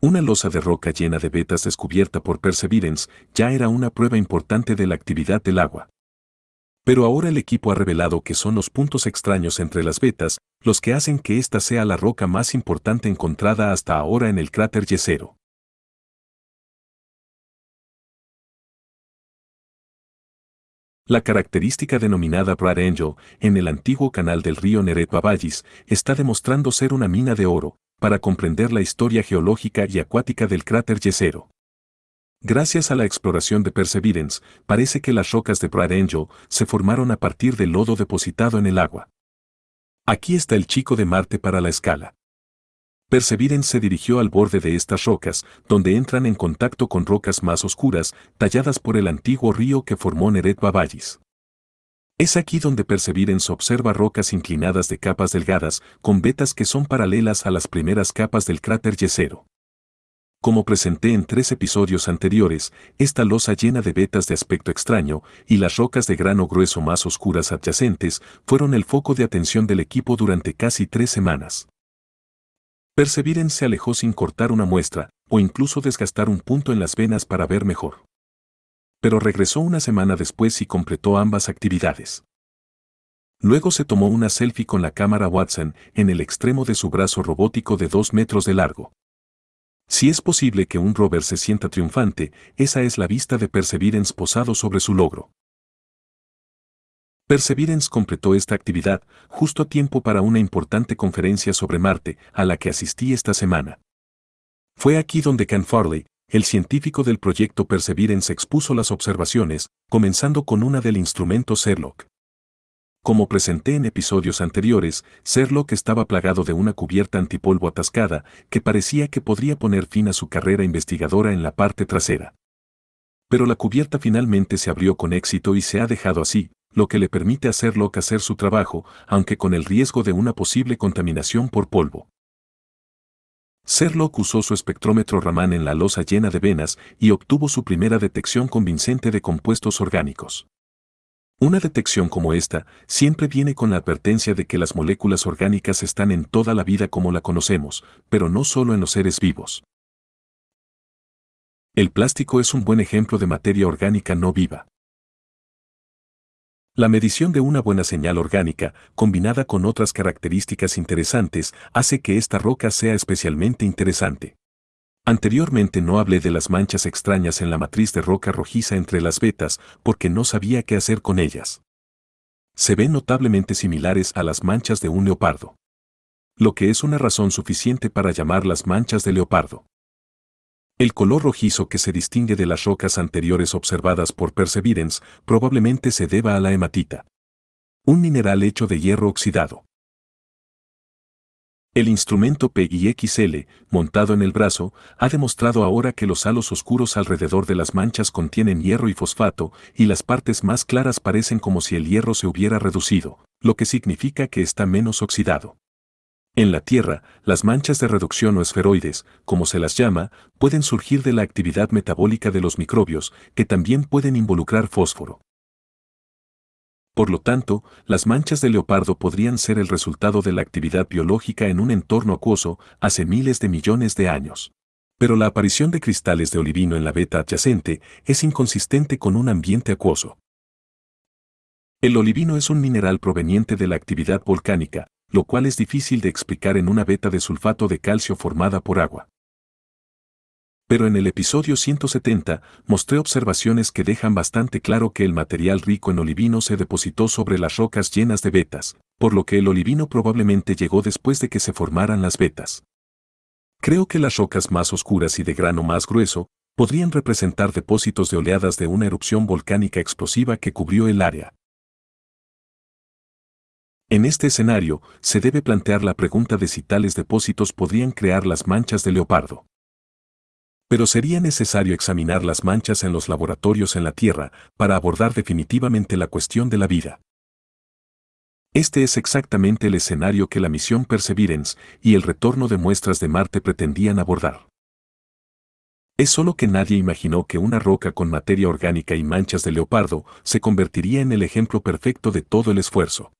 Una losa de roca llena de vetas descubierta por Perseverance ya era una prueba importante de la actividad del agua. Pero ahora el equipo ha revelado que son los puntos extraños entre las vetas los que hacen que esta sea la roca más importante encontrada hasta ahora en el cráter Yesero. La característica denominada Brad Angel, en el antiguo canal del río Neretva Vallis, está demostrando ser una mina de oro, para comprender la historia geológica y acuática del cráter Yesero. Gracias a la exploración de Perseverance, parece que las rocas de Brad Angel se formaron a partir del lodo depositado en el agua. Aquí está el chico de Marte para la escala. Perseverance se dirigió al borde de estas rocas, donde entran en contacto con rocas más oscuras, talladas por el antiguo río que formó Neret Valles. Es aquí donde Perseverance observa rocas inclinadas de capas delgadas, con vetas que son paralelas a las primeras capas del cráter Yesero. Como presenté en tres episodios anteriores, esta losa llena de vetas de aspecto extraño y las rocas de grano grueso más oscuras adyacentes fueron el foco de atención del equipo durante casi tres semanas. Perseverance se alejó sin cortar una muestra, o incluso desgastar un punto en las venas para ver mejor. Pero regresó una semana después y completó ambas actividades. Luego se tomó una selfie con la cámara Watson en el extremo de su brazo robótico de dos metros de largo. Si es posible que un rover se sienta triunfante, esa es la vista de Perseverance posado sobre su logro. Perseverance completó esta actividad justo a tiempo para una importante conferencia sobre Marte a la que asistí esta semana. Fue aquí donde Ken Farley, el científico del proyecto Perseverance, expuso las observaciones, comenzando con una del instrumento Serlock. Como presenté en episodios anteriores, Serlock estaba plagado de una cubierta antipolvo atascada que parecía que podría poner fin a su carrera investigadora en la parte trasera. Pero la cubierta finalmente se abrió con éxito y se ha dejado así, lo que le permite a Serloc hacer su trabajo, aunque con el riesgo de una posible contaminación por polvo. Serlock usó su espectrómetro Raman en la losa llena de venas y obtuvo su primera detección convincente de compuestos orgánicos. Una detección como esta siempre viene con la advertencia de que las moléculas orgánicas están en toda la vida como la conocemos, pero no solo en los seres vivos. El plástico es un buen ejemplo de materia orgánica no viva. La medición de una buena señal orgánica, combinada con otras características interesantes, hace que esta roca sea especialmente interesante. Anteriormente no hablé de las manchas extrañas en la matriz de roca rojiza entre las vetas porque no sabía qué hacer con ellas. Se ven notablemente similares a las manchas de un leopardo. Lo que es una razón suficiente para llamar las manchas de leopardo. El color rojizo que se distingue de las rocas anteriores observadas por Perseverance probablemente se deba a la hematita, un mineral hecho de hierro oxidado. El instrumento PIXL, montado en el brazo, ha demostrado ahora que los halos oscuros alrededor de las manchas contienen hierro y fosfato, y las partes más claras parecen como si el hierro se hubiera reducido, lo que significa que está menos oxidado. En la Tierra, las manchas de reducción o esferoides, como se las llama, pueden surgir de la actividad metabólica de los microbios, que también pueden involucrar fósforo. Por lo tanto, las manchas de leopardo podrían ser el resultado de la actividad biológica en un entorno acuoso hace miles de millones de años. Pero la aparición de cristales de olivino en la beta adyacente es inconsistente con un ambiente acuoso. El olivino es un mineral proveniente de la actividad volcánica, lo cual es difícil de explicar en una beta de sulfato de calcio formada por agua. Pero en el episodio 170 mostré observaciones que dejan bastante claro que el material rico en olivino se depositó sobre las rocas llenas de vetas, por lo que el olivino probablemente llegó después de que se formaran las vetas. Creo que las rocas más oscuras y de grano más grueso podrían representar depósitos de oleadas de una erupción volcánica explosiva que cubrió el área, en este escenario, se debe plantear la pregunta de si tales depósitos podrían crear las manchas de leopardo. Pero sería necesario examinar las manchas en los laboratorios en la Tierra para abordar definitivamente la cuestión de la vida. Este es exactamente el escenario que la misión Perseverance y el retorno de muestras de Marte pretendían abordar. Es solo que nadie imaginó que una roca con materia orgánica y manchas de leopardo se convertiría en el ejemplo perfecto de todo el esfuerzo.